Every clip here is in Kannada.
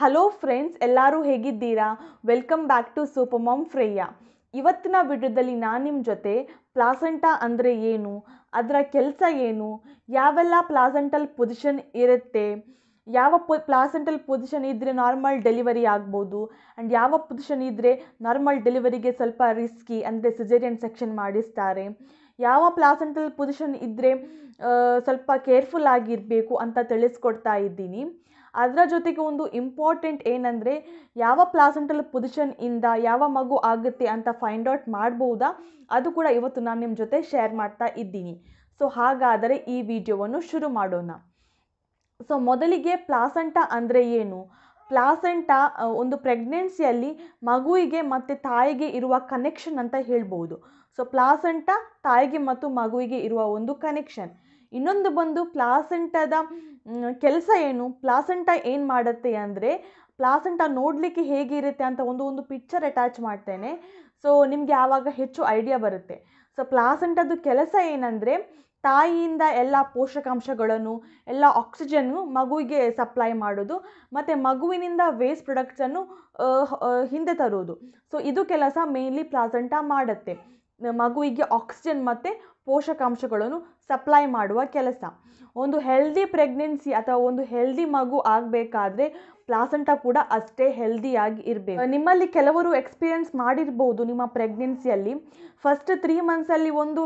ಹಲೋ ಫ್ರೆಂಡ್ಸ್ ಎಲ್ಲರೂ ಹೇಗಿದ್ದೀರಾ welcome back to super mum ಫ್ರೇಯ ಇವತ್ತಿನ ವಿಡಿಯೋದಲ್ಲಿ ನಾನು ನಿಮ್ಮ ಜೊತೆ ಪ್ಲಾಸೆಂಟ ಅಂದರೆ ಏನು ಅದರ ಕೆಲಸ ಏನು ಯಾವೆಲ್ಲ ಪ್ಲಾಸೆಂಟಲ್ ಪೊಸಿಷನ್ ಇರುತ್ತೆ ಯಾವ ಪೊ ಪ್ಲಾಸೆಂಟಲ್ ಪೊಸಿಷನ್ ಇದ್ದರೆ ನಾರ್ಮಲ್ ಡೆಲಿವರಿ ಆಗ್ಬೋದು ಆ್ಯಂಡ್ ಯಾವ ಪೊಸಿಷನ್ ಇದ್ದರೆ ನಾರ್ಮಲ್ ಡೆಲಿವರಿಗೆ ಸ್ವಲ್ಪ ರಿಸ್ಕಿ ಅಂದರೆ ಸಿಜೇರಿಯನ್ ಸೆಕ್ಷನ್ ಮಾಡಿಸ್ತಾರೆ ಯಾವ ಪ್ಲಾಸೆಂಟಲ್ ಪೊಸಿಷನ್ ಇದ್ದರೆ ಸ್ವಲ್ಪ ಕೇರ್ಫುಲ್ ಆಗಿರಬೇಕು ಅಂತ ತಿಳಿಸ್ಕೊಡ್ತಾ ಇದ್ದೀನಿ ಅದರ ಜೊತೆಗೆ ಒಂದು ಇಂಪಾರ್ಟೆಂಟ್ ಏನಂದರೆ ಯಾವ ಪ್ಲಾಸೆಂಟಲ್ ಪೊಸಿಷನ್ ಇಂದ ಯಾವ ಮಗು ಆಗುತ್ತೆ ಅಂತ ಫೈಂಡ್ ಔಟ್ ಮಾಡ್ಬೋದಾ ಅದು ಕೂಡ ಇವತ್ತು ನಾನು ನಿಮ್ಮ ಜೊತೆ ಶೇರ್ ಮಾಡ್ತಾ ಇದ್ದೀನಿ ಸೊ ಹಾಗಾದರೆ ಈ ವಿಡಿಯೋವನ್ನು ಶುರು ಮಾಡೋಣ ಸೊ ಮೊದಲಿಗೆ ಪ್ಲಾಸೆಂಟ ಅಂದರೆ ಏನು ಪ್ಲಾಸೆಂಟ ಒಂದು ಪ್ರೆಗ್ನೆನ್ಸಿಯಲ್ಲಿ ಮಗುವಿಗೆ ಮತ್ತು ತಾಯಿಗೆ ಇರುವ ಕನೆಕ್ಷನ್ ಅಂತ ಹೇಳ್ಬೋದು ಸೊ ಪ್ಲಾಸೆಂಟ ತಾಯಿಗೆ ಮತ್ತು ಮಗುವಿಗೆ ಇರುವ ಒಂದು ಕನೆಕ್ಷನ್ ಇನ್ನೊಂದು ಬಂದು ಪ್ಲಾಸೆಂಟದ ಕೆಲಸ ಏನು ಪ್ಲಾಸೆಂಟ ಏನು ಮಾಡುತ್ತೆ ಅಂದರೆ ಪ್ಲಾಸೆಂಟ ನೋಡಲಿಕ್ಕೆ ಹೇಗಿರುತ್ತೆ ಅಂತ ಒಂದು ಒಂದು ಪಿಕ್ಚರ್ ಅಟ್ಯಾಚ್ ಮಾಡ್ತೇನೆ ಸೊ ನಿಮಗೆ ಆವಾಗ ಹೆಚ್ಚು ಐಡಿಯಾ ಬರುತ್ತೆ ಸೊ ಪ್ಲಾಸೆಂಟದ್ದು ಕೆಲಸ ಏನಂದರೆ ತಾಯಿಯಿಂದ ಎಲ್ಲ ಪೋಷಕಾಂಶಗಳನ್ನು ಎಲ್ಲ ಆಕ್ಸಿಜನ್ನು ಮಗುವಿಗೆ ಸಪ್ಲೈ ಮಾಡೋದು ಮತ್ತು ಮಗುವಿನಿಂದ ವೇಸ್ಟ್ ಪ್ರೊಡಕ್ಟ್ಸನ್ನು ಹಿಂದೆ ತರುವುದು ಸೊ ಇದು ಕೆಲಸ ಮೇನ್ಲಿ ಪ್ಲಾಸೆಂಟ ಮಾಡುತ್ತೆ ಮಗುವಿಗೆ ಆಕ್ಸಿಜನ್ ಮತ್ತು ಪೋಷಕಾಂಶಗಳನ್ನು ಸಪ್ಲೈ ಮಾಡುವ ಕೆಲಸ ಒಂದು ಹೆಲ್ದಿ ಪ್ರೆಗ್ನೆನ್ಸಿ ಅಥವಾ ಒಂದು ಹೆಲ್ದಿ ಮಗು ಆಗಬೇಕಾದ್ರೆ ಪ್ಲಾಸೆಂಟ ಕೂಡ ಅಷ್ಟೇ ಹೆಲ್ದಿಯಾಗಿ ಇರಬೇಕು ನಿಮ್ಮಲ್ಲಿ ಕೆಲವರು ಎಕ್ಸ್ಪೀರಿಯೆನ್ಸ್ ಮಾಡಿರ್ಬೋದು ನಿಮ್ಮ ಪ್ರೆಗ್ನೆನ್ಸಿಯಲ್ಲಿ ಫಸ್ಟ್ ತ್ರೀ ಮಂತ್ಸಲ್ಲಿ ಒಂದು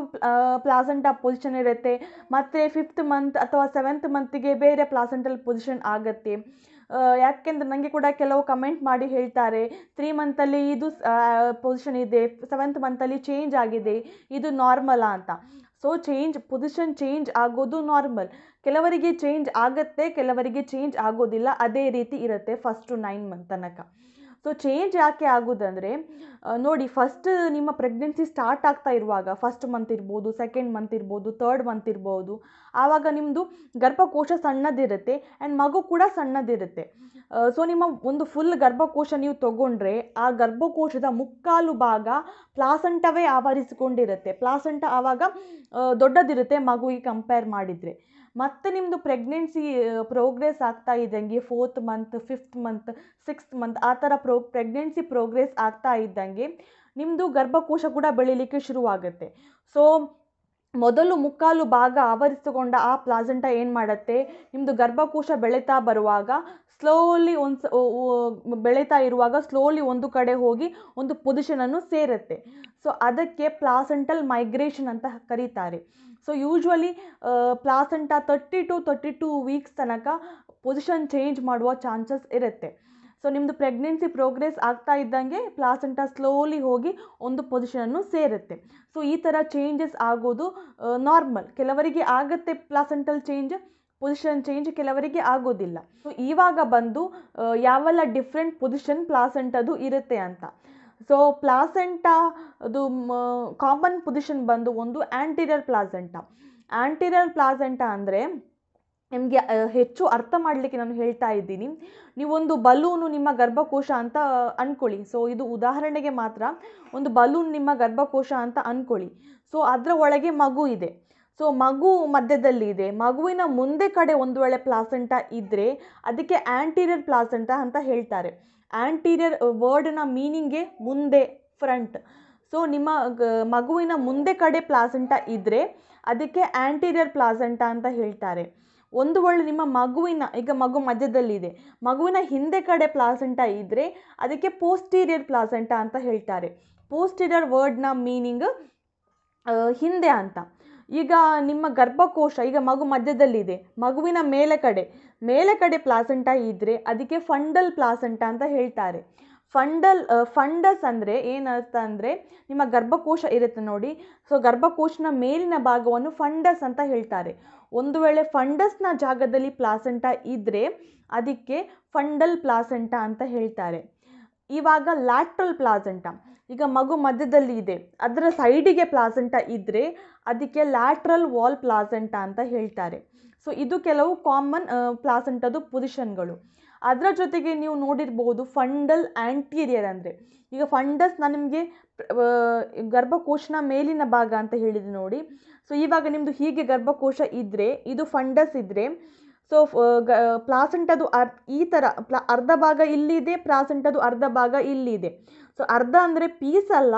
ಪ್ಲಾಸೆಂಟ ಪೊಸಿಷನ್ ಇರುತ್ತೆ ಮತ್ತು ಫಿಫ್ತ್ ಮಂತ್ ಅಥವಾ ಸೆವೆಂತ್ ಮಂತಿಗೆ ಬೇರೆ ಪ್ಲಾಸೆಂಟಲ್ ಪೊಸಿಷನ್ ಆಗುತ್ತೆ ಯಾಕೆಂದರೆ ನನಗೆ ಕೂಡ ಕೆಲವು ಕಮೆಂಟ್ ಮಾಡಿ ಹೇಳ್ತಾರೆ ತ್ರೀ ಮಂತಲ್ಲಿ ಇದು ಪೊಸಿಷನ್ ಇದೆ ಸೆವೆಂತ್ ಮಂತಲ್ಲಿ ಚೇಂಜ್ ಆಗಿದೆ ಇದು ನಾರ್ಮಲಾ ಅಂತ ಸೊ ಚೇಂಜ್ ಪೊಸಿಷನ್ ಚೇಂಜ್ ಆಗೋದು ನಾರ್ಮಲ್ ಕೆಲವರಿಗೆ ಚೇಂಜ್ ಆಗುತ್ತೆ ಕೆಲವರಿಗೆ ಚೇಂಜ್ ಆಗೋದಿಲ್ಲ ಅದೇ ರೀತಿ ಇರುತ್ತೆ ಫಸ್ಟ್ ಟು ನೈನ್ ಮಂತ್ ತನಕ ಸೊ ಚೇಂಜ್ ಯಾಕೆ ಆಗೋದಂದರೆ ನೋಡಿ ಫಸ್ಟ್ ನಿಮ್ಮ ಪ್ರೆಗ್ನೆನ್ಸಿ ಸ್ಟಾರ್ಟ್ ಆಗ್ತಾ ಇರುವಾಗ ಫಸ್ಟ್ ಮಂತ್ ಇರ್ಬೋದು ಸೆಕೆಂಡ್ ಮಂತ್ ಇರ್ಬೋದು ತರ್ಡ್ ಮಂತ್ ಇರ್ಬೋದು ಆವಾಗ ನಿಮ್ಮದು ಗರ್ಭಕೋಶ ಸಣ್ಣದಿರುತ್ತೆ ಆ್ಯಂಡ್ ಮಗು ಕೂಡ ಸಣ್ಣದಿರುತ್ತೆ ಸೊ ನಿಮ್ಮ ಒಂದು ಫುಲ್ ಗರ್ಭಕೋಶ ನೀವು ತಗೊಂಡ್ರೆ ಆ ಗರ್ಭಕೋಶದ ಮುಕ್ಕಾಲು ಭಾಗ ಪ್ಲಾಸಂಟವೇ ಆವರಿಸಿಕೊಂಡಿರುತ್ತೆ ಪ್ಲಾಸಂಟ ಆವಾಗ ದೊಡ್ಡದಿರುತ್ತೆ ಮಗುವಿಗೆ ಕಂಪೇರ್ ಮಾಡಿದರೆ ಮತ್ತು ನಿಮ್ಮದು ಪ್ರೆಗ್ನೆನ್ಸಿ ಪ್ರೋಗ್ರೆಸ್ ಆಗ್ತಾ ಇದ್ದಂಗೆ fourth month fifth month sixth month ಆ ಥರ ಪ್ರೊ ಪ್ರೆಗ್ನೆನ್ಸಿ ಪ್ರೋಗ್ರೆಸ್ ಆಗ್ತಾ ಇದ್ದಂಗೆ ನಿಮ್ಮದು ಗರ್ಭಕೋಶ ಕೂಡ ಬೆಳೀಲಿಕ್ಕೆ ಶುರುವಾಗುತ್ತೆ ಸೊ ಮೊದಲು ಮುಕ್ಕಾಲು ಭಾಗ ಆವರಿಸಿಕೊಂಡ ಆ ಪ್ಲಾಸೆಂಟ ಏನು ಮಾಡುತ್ತೆ ನಿಮ್ಮದು ಗರ್ಭಕೋಶ ಬೆಳೀತಾ ಬರುವಾಗ ಸ್ಲೋಲಿ ಒಂದು ಬೆಳೀತಾ ಇರುವಾಗ ಸ್ಲೋಲಿ ಒಂದು ಕಡೆ ಹೋಗಿ ಒಂದು ಪೊಸಿಷನನ್ನು ಸೇರುತ್ತೆ ಸೊ ಅದಕ್ಕೆ ಪ್ಲಾಸೆಂಟಲ್ ಮೈಗ್ರೇಷನ್ ಅಂತ ಕರೀತಾರೆ so usually placenta thirty two thirty two weeks ತನಕ ಪೊಸಿಷನ್ ಚೇಂಜ್ ಮಾಡುವ ಚಾನ್ಸಸ್ ಇರುತ್ತೆ ಸೊ ನಿಮ್ಮದು ಪ್ರೆಗ್ನೆನ್ಸಿ ಪ್ರೋಗ್ರೆಸ್ ಆಗ್ತಾ ಇದ್ದಂಗೆ ಪ್ಲಾಸೆಂಟ ಸ್ಲೋಲಿ ಹೋಗಿ ಒಂದು ಪೊಸಿಷನನ್ನು ಸೇರುತ್ತೆ ಸೊ ಈ ಥರ ಚೇಂಜಸ್ ಆಗೋದು ನಾರ್ಮಲ್ ಕೆಲವರಿಗೆ ಆಗುತ್ತೆ ಪ್ಲಾಸೆಂಟಲ್ ಚೇಂಜ್ ಪೊಸಿಷನ್ ಚೇಂಜ್ ಕೆಲವರಿಗೆ ಆಗೋದಿಲ್ಲ ಸೊ ಇವಾಗ ಬಂದು ಯಾವೆಲ್ಲ ಡಿಫ್ರೆಂಟ್ ಪೊಸಿಷನ್ ಪ್ಲಾಸೆಂಟದು ಇರುತ್ತೆ ಅಂತ ಸೊ ಪ್ಲಾಸೆಂಟ ಅದು ಕಾಮನ್ ಪೊಸಿಷನ್ ಬಂದು ಒಂದು ಆ್ಯಂಟೀರಿಯರ್ ಪ್ಲಾಸೆಂಟ ಆ್ಯಂಟೀರಿಯರ್ ಪ್ಲಾಸೆಂಟ ಅಂದರೆ ನಿಮಗೆ ಹೆಚ್ಚು ಅರ್ಥ ಮಾಡಲಿಕ್ಕೆ ನಾನು ಹೇಳ್ತಾ ಇದ್ದೀನಿ ನೀವೊಂದು ಬಲೂನು ನಿಮ್ಮ ಗರ್ಭಕೋಶ ಅಂತ ಅಂದ್ಕೊಳ್ಳಿ ಸೊ ಇದು ಉದಾಹರಣೆಗೆ ಮಾತ್ರ ಒಂದು ಬಲೂನ್ ನಿಮ್ಮ ಗರ್ಭಕೋಶ ಅಂತ ಅಂದ್ಕೊಳ್ಳಿ ಸೊ ಅದರ ಒಳಗೆ ಮಗು ಇದೆ ಸೊ ಮಗು ಮಧ್ಯದಲ್ಲಿ ಇದೆ ಮಗುವಿನ ಮುಂದೆ ಕಡೆ ಒಂದು ವೇಳೆ ಪ್ಲಾಸೆಂಟ ಇದ್ದರೆ ಅದಕ್ಕೆ ಆ್ಯಂಟೀರಿಯರ್ ಪ್ಲಾಸೆಂಟ ಅಂತ ಹೇಳ್ತಾರೆ ಆ್ಯಂಟೀರಿಯರ್ ವರ್ಡ್ನ ಮೀನಿಂಗೇ ಮುಂದೆ ಫ್ರಂಟ್ ಸೊ ನಿಮ್ಮ ಮಗುವಿನ ಮುಂದೆ ಕಡೆ ಪ್ಲಾಸೆಂಟ ಇದ್ದರೆ ಅದಕ್ಕೆ ಆ್ಯಂಟೀರಿಯರ್ ಪ್ಲಾಸೆಂಟ ಅಂತ ಹೇಳ್ತಾರೆ ಒಂದು ವೇಳೆ ನಿಮ್ಮ ಮಗುವಿನ ಈಗ ಮಗು ಮಧ್ಯದಲ್ಲಿದೆ ಮಗುವಿನ ಹಿಂದೆ ಕಡೆ ಪ್ಲಾಸೆಂಟ ಇದ್ದರೆ ಅದಕ್ಕೆ ಪೋಸ್ಟೀರಿಯರ್ ಪ್ಲಾಸೆಂಟ ಅಂತ ಹೇಳ್ತಾರೆ ಪೋಸ್ಟೀರಿಯರ್ ವರ್ಡ್ನ ಮೀನಿಂಗ್ ಹಿಂದೆ ಅಂತ ಈಗ ನಿಮ್ಮ ಗರ್ಭಕೋಶ ಈಗ ಮಗು ಮಧ್ಯದಲ್ಲಿದೆ ಮಗುವಿನ ಮೇಲೆ ಕಡೆ ಮೇಲೆ ಕಡೆ ಪ್ಲಾಸೆಂಟ ಇದ್ದರೆ ಅದಕ್ಕೆ ಫಂಡಲ್ ಪ್ಲಾಸೆಂಟ ಅಂತ ಹೇಳ್ತಾರೆ ಫಂಡಲ್ ಫಂಡಸ್ ಅಂದರೆ ಏನರ್ಥ ಅಂದರೆ ನಿಮ್ಮ ಗರ್ಭಕೋಶ ಇರುತ್ತೆ ನೋಡಿ ಸೊ ಗರ್ಭಕೋಶನ ಮೇಲಿನ ಭಾಗವನ್ನು ಫಂಡಸ್ ಅಂತ ಹೇಳ್ತಾರೆ ಒಂದು ವೇಳೆ ಫಂಡಸ್ನ ಜಾಗದಲ್ಲಿ ಪ್ಲಾಸೆಂಟ ಇದ್ದರೆ ಅದಕ್ಕೆ ಫಂಡಲ್ ಪ್ಲಾಸೆಂಟ ಅಂತ ಹೇಳ್ತಾರೆ ಇವಾಗ ಲ್ಯಾಟ್ರಲ್ ಪ್ಲಾಸೆಂಟ ಈಗ ಮಗು ಮಧ್ಯದಲ್ಲಿ ಇದೆ ಅದರ ಸೈಡಿಗೆ ಪ್ಲಾಸೆಂಟ ಇದ್ದರೆ ಅದಕ್ಕೆ ಲ್ಯಾಟ್ರಲ್ ವಾಲ್ ಪ್ಲಾಸೆಂಟ ಅಂತ ಹೇಳ್ತಾರೆ ಸೊ ಇದು ಕೆಲವು ಕಾಮನ್ ಪ್ಲಾಸೆಂಟದು ಪೊಸಿಷನ್ಗಳು ಅದರ ಜೊತೆಗೆ ನೀವು ನೋಡಿರ್ಬೋದು ಫಂಡಲ್ ಆ್ಯಂಟೀರಿಯರ್ ಅಂದರೆ ಈಗ ಫಂಡಸ್ ನಾನು ನಿಮಗೆ ಗರ್ಭಕೋಶನ ಮೇಲಿನ ಭಾಗ ಅಂತ ಹೇಳಿದೆ ನೋಡಿ ಸೊ ಇವಾಗ ನಿಮ್ಮದು ಹೀಗೆ ಗರ್ಭಕೋಶ ಇದ್ದರೆ ಇದು ಫಂಡಸ್ ಇದ್ದರೆ ಸೊ ಗ ಅದು ಅರ್ ಈ ಥರ ಪ್ಲ ಅರ್ಧ ಭಾಗ ಇಲ್ಲಿದೆ ಪ್ಲಾಸೆಂಟದು ಅರ್ಧ ಭಾಗ ಇಲ್ಲಿದೆ ಸೊ ಅರ್ಧ ಅಂದರೆ ಪೀಸ್ ಅಲ್ಲ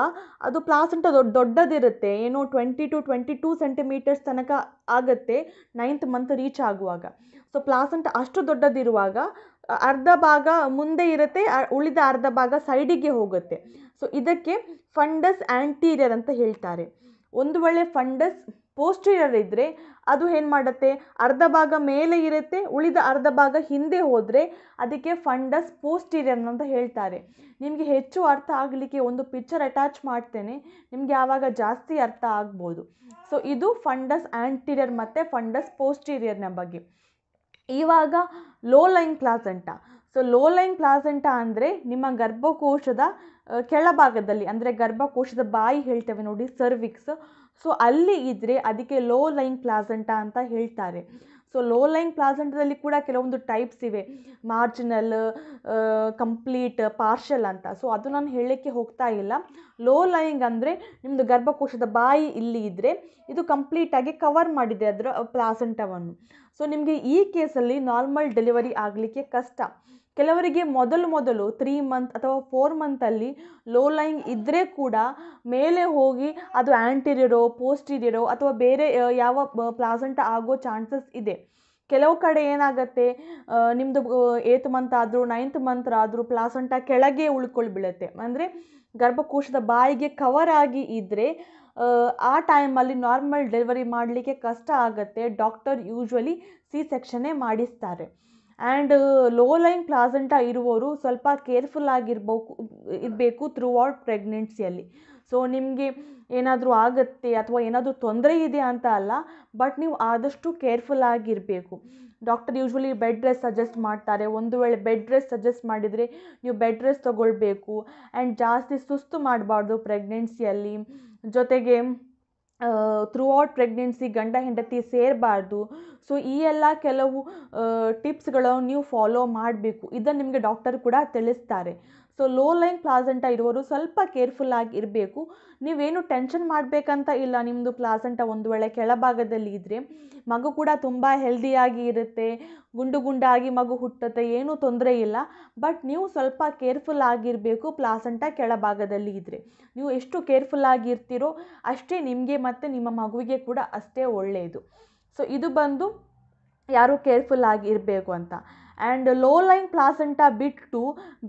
ಅದು ಪ್ಲಾಸೆಂಟ ದೊಡ್ಡ ದೊಡ್ಡದಿರುತ್ತೆ ಏನು twenty two twenty two centimetres ತನಕ ಆಗುತ್ತೆ ನೈನ್ತ್ ಮಂತ್ ರೀಚ್ ಆಗುವಾಗ ಸೊ ಪ್ಲಾಸೆಂಟ್ ಅಷ್ಟು ದೊಡ್ಡದಿರುವಾಗ ಅರ್ಧ ಭಾಗ ಮುಂದೆ ಇರುತ್ತೆ ಉಳಿದ ಅರ್ಧ ಭಾಗ ಸೈಡಿಗೆ ಹೋಗುತ್ತೆ ಸೊ ಇದಕ್ಕೆ ಫಂಡಸ್ ಆ್ಯಂಟೀರಿಯರ್ ಅಂತ ಹೇಳ್ತಾರೆ ಒಂದು ವೇಳೆ ಫಂಡಸ್ ಪೋಸ್ಟೀರಿಯರ್ ಇದ್ದರೆ ಅದು ಏನು ಮಾಡುತ್ತೆ ಅರ್ಧ ಭಾಗ ಮೇಲೆ ಇರುತ್ತೆ ಉಳಿದ ಅರ್ಧ ಭಾಗ ಹಿಂದೆ ಹೋದರೆ ಅದಕ್ಕೆ ಫಂಡಸ್ ಪೋಸ್ಟೀರಿಯರ್ ಅಂತ ಹೇಳ್ತಾರೆ ನಿಮಗೆ ಹೆಚ್ಚು ಅರ್ಥ ಆಗಲಿಕ್ಕೆ ಒಂದು ಪಿಕ್ಚರ್ ಅಟ್ಯಾಚ್ ಮಾಡ್ತೇನೆ ನಿಮಗೆ ಆವಾಗ ಜಾಸ್ತಿ ಅರ್ಥ ಆಗ್ಬೋದು ಸೊ ಇದು ಫಂಡಸ್ ಆ್ಯಂಟೀರಿಯರ್ ಮತ್ತು ಫಂಡಸ್ ಪೋಸ್ಟೀರಿಯರ್ನ ಬಗ್ಗೆ ಇವಾಗ low line placenta so low line placenta ಅಂದರೆ ನಿಮ್ಮ ಗರ್ಭಕೋಶದ ಕೆಳಭಾಗದಲ್ಲಿ ಅಂದರೆ ಗರ್ಭಕೋಶದ ಬಾಯಿ ಹೇಳ್ತೇವೆ ನೋಡಿ ಸರ್ವಿಕ್ಸ್ ಸೊ ಅಲ್ಲಿ ಇದ್ದರೆ ಅದಕ್ಕೆ ಲೋ ಲೈನ್ ಪ್ಲಾಸೆಂಟ ಅಂತ ಹೇಳ್ತಾರೆ ಸೊ ಲೋ ಲೈಯಿಂಗ್ ಪ್ಲಾಸೆಂಟದಲ್ಲಿ ಕೂಡ ಕೆಲವೊಂದು ಟೈಪ್ಸ್ ಇವೆ ಮಾರ್ಜಿನಲ್ ಕಂಪ್ಲೀಟ್ ಪಾರ್ಷಲ್ ಅಂತ ಸೊ ಅದು ನಾನು ಹೇಳಲಿಕ್ಕೆ ಹೋಗ್ತಾ ಇಲ್ಲ ಲೋ ಲೈಯಿಂಗ್ ಅಂದರೆ ನಿಮ್ಮದು ಗರ್ಭಕೋಶದ ಬಾಯಿ ಇಲ್ಲಿ ಇದ್ದರೆ ಇದು ಕಂಪ್ಲೀಟಾಗಿ ಕವರ್ ಮಾಡಿದೆ ಅದರ ಪ್ಲಾಸೆಂಟವನ್ನು ಸೊ ನಿಮಗೆ ಈ ಕೇಸಲ್ಲಿ ನಾರ್ಮಲ್ ಡೆಲಿವರಿ ಆಗಲಿಕ್ಕೆ ಕಷ್ಟ ಕೆಲವರಿಗೆ ಮೊದಲು ಮೊದಲು ತ್ರೀ ಮಂತ್ ಅಥವಾ ಫೋರ್ ಮಂತಲ್ಲಿ ಲೋ ಲೈನ್ ಇದ್ದರೆ ಕೂಡ ಮೇಲೆ ಹೋಗಿ ಅದು ಆ್ಯಂಟಿರಿಯರೋ ಪೋಸ್ಟಿರಿಯರೋ ಅಥವಾ ಬೇರೆ ಯಾವ ಪ್ಲಾಸೆಂಟ್ ಆಗೋ ಚಾನ್ಸಸ್ ಇದೆ ಕೆಲವು ಕಡೆ ಏನಾಗುತ್ತೆ ನಿಮ್ಮದು ಏತ್ ಮಂತ್ ಆದರೂ ನೈನ್ತ್ ಮಂತ್ ಆದರೂ ಪ್ಲಾಸೆಂಟ ಕೆಳಗೆ ಉಳ್ಕೊಂಡು ಅಂದರೆ ಗರ್ಭಕೋಶದ ಬಾಯಿಗೆ ಕವರ್ ಆಗಿ ಇದ್ದರೆ ಆ ಟೈಮಲ್ಲಿ ನಾರ್ಮಲ್ ಡೆಲಿವರಿ ಮಾಡಲಿಕ್ಕೆ ಕಷ್ಟ ಆಗುತ್ತೆ ಡಾಕ್ಟರ್ ಯೂಶ್ವಲಿ ಸಿ ಸೆಕ್ಷನ್ನೇ ಮಾಡಿಸ್ತಾರೆ ಆ್ಯಂಡ್ ಲೋ ಲೈನ್ ಪ್ಲಾಸೆಂಟ ಇರುವವರು ಸ್ವಲ್ಪ ಕೇರ್ಫುಲ್ ಆಗಿರ್ಬೇಕು ಇರಬೇಕು ಥ್ರೂ ಔಟ್ ಪ್ರೆಗ್ನೆನ್ಸಿಯಲ್ಲಿ ಸೊ ನಿಮಗೆ ಏನಾದರೂ ಆಗುತ್ತೆ ಅಥವಾ ಏನಾದರೂ ತೊಂದರೆ ಇದೆ ಅಂತ ಅಲ್ಲ ಬಟ್ ನೀವು ಆದಷ್ಟು ಕೇರ್ಫುಲ್ ಆಗಿರಬೇಕು doctor usually bed rest suggest ಮಾಡ್ತಾರೆ ಒಂದು ವೇಳೆ ಬೆಡ್ ರೆಸ್ಟ್ ಸಜೆಸ್ಟ್ ಮಾಡಿದರೆ ನೀವು ಬೆಡ್ ರೆಸ್ಟ್ ತೊಗೊಳ್ಬೇಕು ಆ್ಯಂಡ್ ಜಾಸ್ತಿ ಸುಸ್ತು ಮಾಡಬಾರ್ದು ಪ್ರೆಗ್ನೆನ್ಸಿಯಲ್ಲಿ ಜೊತೆಗೆ ಥ್ರೂ ಔಟ್ ಪ್ರೆಗ್ನೆನ್ಸಿ ಗಂಡ ಹೆಂಡತಿ ಸೇರಬಾರ್ದು ಸೊ ಈ ಎಲ್ಲ ಕೆಲವು ಟಿಪ್ಸ್ಗಳನ್ನು ನೀವು ಫಾಲೋ ಮಾಡಬೇಕು ಇದನ್ನು ನಿಮಗೆ ಡಾಕ್ಟರ್ ಕೂಡ ತಿಳಿಸ್ತಾರೆ ಸೊ ಲೋ ಲೈನ್ ಪ್ಲಾಸೆಂಟ ಇರುವವರು ಸ್ವಲ್ಪ ಆಗಿ ಇರಬೇಕು ನೀವೇನು ಟೆನ್ಷನ್ ಮಾಡಬೇಕಂತ ಇಲ್ಲ ನಿಮ್ಮದು ಪ್ಲಾಸೆಂಟ ಒಂದು ವೇಳೆ ಕೆಳಭಾಗದಲ್ಲಿ ಇದ್ದರೆ ಮಗು ಕೂಡ ತುಂಬ ಹೆಲ್ದಿಯಾಗಿ ಇರುತ್ತೆ ಗುಂಡು ಗುಂಡಾಗಿ ಮಗು ಹುಟ್ಟುತ್ತೆ ಏನೂ ತೊಂದರೆ ಇಲ್ಲ ಬಟ್ ನೀವು ಸ್ವಲ್ಪ ಕೇರ್ಫುಲ್ ಆಗಿರಬೇಕು ಪ್ಲಾಸೆಂಟ ಕೆಳಭಾಗದಲ್ಲಿ ಇದ್ದರೆ ನೀವು ಎಷ್ಟು ಕೇರ್ಫುಲ್ ಆಗಿರ್ತೀರೋ ಅಷ್ಟೇ ನಿಮಗೆ ಮತ್ತು ನಿಮ್ಮ ಮಗುವಿಗೆ ಕೂಡ ಅಷ್ಟೇ ಒಳ್ಳೆಯದು ಸೊ ಇದು ಬಂದು ಯಾರು ಕೇರ್ಫುಲ್ ಆಗಿರಬೇಕು ಅಂತ ಆ್ಯಂಡ್ ಲೋ ಲೈನ್ ಪ್ಲಾಸೆಂಟ ಬಿಟ್ಟು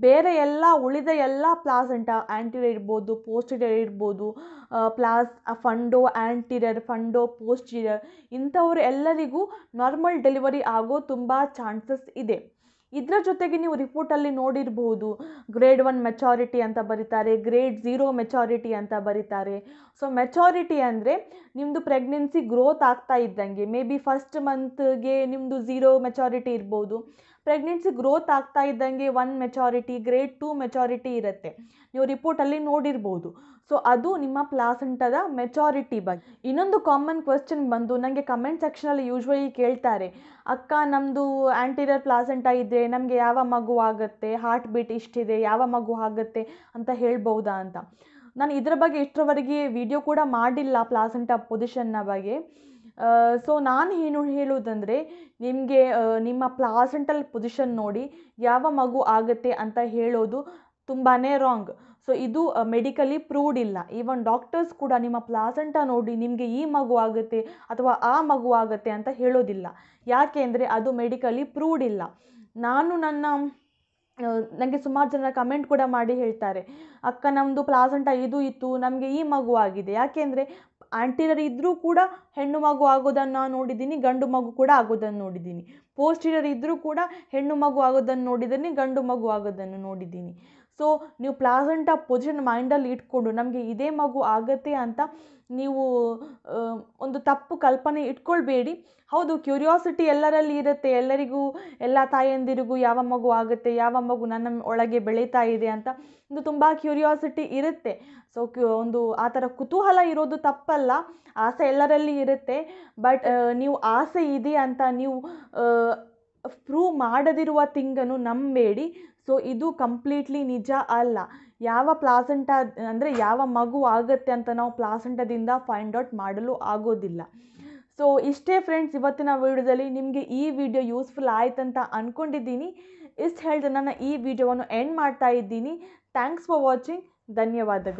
ಬೇರೆ ಎಲ್ಲ ಉಳಿದ ಎಲ್ಲ ಪ್ಲಾಸೆಂಟ ಆ್ಯಂಟಿರಿಯರ್ ಇರ್ಬೋದು ಪೋಸ್ಟಿರಿಯರ್ ಇರ್ಬೋದು ಪ್ಲಾಸ್ ಫಂಡೋ ಆ್ಯಂಟಿರಿಯರ್ ಫಂಡೋ ಪೋಸ್ಟಿರಿಯರ್ ಇಂಥವ್ರು ಎಲ್ಲರಿಗೂ ನಾರ್ಮಲ್ ಡೆಲಿವರಿ ಆಗೋ ತುಂಬ ಚಾನ್ಸಸ್ ಇದೆ ಇದರ ಜೊತೆಗೆ ನೀವು ರಿಪೋರ್ಟಲ್ಲಿ ನೋಡಿರಬಹುದು ಗ್ರೇಡ್ ಒನ್ ಮೆಚಾರಿಟಿ ಅಂತ ಬರೀತಾರೆ ಗ್ರೇಡ್ ಝೀರೋ ಮೆಚಾರಿಟಿ ಅಂತ ಬರೀತಾರೆ ಸೊ ಮೆಚಾರಿಟಿ ಅಂದರೆ ನಿಮ್ಮದು ಪ್ರೆಗ್ನೆನ್ಸಿ ಗ್ರೋತ್ ಆಗ್ತಾ ಇದ್ದಂಗೆ ಮೇ ಬಿ ಫಸ್ಟ್ ಮಂತ್ಗೆ ನಿಮ್ಮದು ಝೀರೋ ಮೆಚಾರಿಟಿ ಇರ್ಬೋದು ಪ್ರೆಗ್ನೆನ್ಸಿ ಗ್ರೋತ್ ಆಗ್ತಾ ಇದ್ದಂಗೆ one maturity grade two maturity ಇರುತ್ತೆ ನೀವು ರಿಪೋರ್ಟಲ್ಲಿ ನೋಡಿರ್ಬೋದು ಸೊ ಅದು ನಿಮ್ಮ ಪ್ಲಾಸೆಂಟದ ಮೆಚಾರಿಟಿ ಬಗ್ಗೆ ಇನ್ನೊಂದು ಕಾಮನ್ ಕ್ವೆಶನ್ ಬಂದು ನನಗೆ ಕಮೆಂಟ್ ಸೆಕ್ಷನಲ್ಲಿ ಯೂಶ್ವಲಿ ಕೇಳ್ತಾರೆ ಅಕ್ಕ ನಮ್ಮದು ಆ್ಯಂಟೀರಿಯರ್ ಪ್ಲಾಸೆಂಟ ಇದ್ದರೆ ನಮಗೆ ಯಾವ ಮಗು ಆಗುತ್ತೆ ಹಾರ್ಟ್ ಬೀಟ್ ಇಷ್ಟಿದೆ ಯಾವ ಮಗು ಆಗುತ್ತೆ ಅಂತ ಹೇಳ್ಬೋದಾ ಅಂತ ನಾನು ಇದರ ಬಗ್ಗೆ ಇಷ್ಟರವರೆಗೆ ವಿಡಿಯೋ ಕೂಡ ಮಾಡಿಲ್ಲ ಪ್ಲಾಸೆಂಟ ಪೊಸಿಷನ್ನ ಬಗ್ಗೆ ಸೊ ನಾನು ಏನು ಹೇಳುವುದಂದರೆ ನಿಮಗೆ ನಿಮ್ಮ ಪ್ಲಾಸೆಂಟಲ್ ಪೊಸಿಷನ್ ನೋಡಿ ಯಾವ ಮಗು ಆಗುತ್ತೆ ಅಂತ ಹೇಳೋದು ತುಂಬಾ ರಾಂಗ್ ಸೊ ಇದು ಮೆಡಿಕಲಿ ಪ್ರೂವ್ಡ್ ಇಲ್ಲ ಈವನ್ ಡಾಕ್ಟರ್ಸ್ ಕೂಡ ನಿಮ್ಮ ಪ್ಲಾಸೆಂಟ ನೋಡಿ ನಿಮಗೆ ಈ ಮಗು ಆಗುತ್ತೆ ಅಥವಾ ಆ ಮಗು ಆಗುತ್ತೆ ಅಂತ ಹೇಳೋದಿಲ್ಲ ಯಾಕೆ ಅಂದರೆ ಅದು ಮೆಡಿಕಲಿ ಪ್ರೂವ್ಡ್ ಇಲ್ಲ ನಾನು ನನ್ನ ನನಗೆ ಸುಮಾರು ಜನ ಕಮೆಂಟ್ ಕೂಡ ಮಾಡಿ ಹೇಳ್ತಾರೆ ಅಕ್ಕ ನಮ್ಮದು ಪ್ಲಾಸೆಂಟ ಇದು ಇತ್ತು ನಮಗೆ ಈ ಮಗು ಆಗಿದೆ ಯಾಕೆಂದರೆ ಆಂಟೀರಿಯರ್ ಇದ್ದರೂ ಕೂಡ ಹೆಣ್ಣು ಮಗು ಆಗೋದನ್ನು ನೋಡಿದ್ದೀನಿ ಗಂಡು ಮಗು ಕೂಡ ಆಗೋದನ್ನು ನೋಡಿದ್ದೀನಿ ಪೋಸ್ಟೀರಿಯರ್ ಇದ್ದರೂ ಕೂಡ ಹೆಣ್ಣು ಮಗು ಆಗೋದನ್ನು ನೋಡಿದ್ದೀನಿ ಗಂಡು ಮಗು ಆಗೋದನ್ನು ನೋಡಿದ್ದೀನಿ ಸೊ ನೀವು ಪ್ಲಾಸೆಂಟ ಪೊಸಿಷನ್ ಮೈಂಡಲ್ಲಿ ಇಟ್ಕೊಂಡು ನಮಗೆ ಇದೇ ಮಗು ಆಗುತ್ತೆ ಅಂತ ನೀವು ಒಂದು ತಪ್ಪು ಕಲ್ಪನೆ ಇಟ್ಕೊಳ್ಬೇಡಿ ಹೌದು ಕ್ಯೂರಿಯಾಸಿಟಿ ಎಲ್ಲರಲ್ಲಿ ಇರುತ್ತೆ ಎಲ್ಲರಿಗೂ ಎಲ್ಲ ತಾಯಿಯಂದಿರಿಗೂ ಯಾವ ಮಗು ಆಗುತ್ತೆ ಯಾವ ಮಗು ನನ್ನ ಒಳಗೆ ಬೆಳೀತಾ ಇದೆ ಅಂತ ಒಂದು ತುಂಬ ಕ್ಯೂರಿಯಾಸಿಟಿ ಇರುತ್ತೆ ಸೊ ಕ್ಯೂ ಒಂದು ಆ ಥರ ಕುತೂಹಲ ಇರೋದು ತಪ್ಪಲ್ಲ ಆಸೆ ಎಲ್ಲರಲ್ಲಿ ಇರುತ್ತೆ ಬಟ್ ನೀವು ಆಸೆ ಇದೆ ಅಂತ ನೀವು ಪ್ರೂವ್ ಮಾಡದಿರುವ ತಿಂಗನ್ನು ನಂಬಬೇಡಿ ಸೊ ಇದು ಕಂಪ್ಲೀಟ್ಲಿ ನಿಜ ಅಲ್ಲ ಯಾವ ಪ್ಲಾಸೆಂಟ ಅಂದರೆ ಯಾವ ಮಗು ಆಗುತ್ತೆ ಅಂತ ನಾವು ಪ್ಲಾಸೆಂಟದಿಂದ ಫೈಂಡ್ ಔಟ್ ಮಾಡಲು ಆಗೋದಿಲ್ಲ ಸೊ ಇಷ್ಟೇ ಫ್ರೆಂಡ್ಸ್ ಇವತ್ತಿನ ವಿಡಿಯೋದಲ್ಲಿ ನಿಮಗೆ ಈ ವಿಡಿಯೋ ಯೂಸ್ಫುಲ್ ಅಂತ ಅಂದ್ಕೊಂಡಿದ್ದೀನಿ ಇಷ್ಟು ಹೇಳಿದ ನನ್ನ ಈ ವಿಡಿಯೋವನ್ನು ಎಂಡ್ ಮಾಡ್ತಾ ಇದ್ದೀನಿ ಥ್ಯಾಂಕ್ಸ್ ಫಾರ್ ವಾಚಿಂಗ್ ಧನ್ಯವಾದಗಳು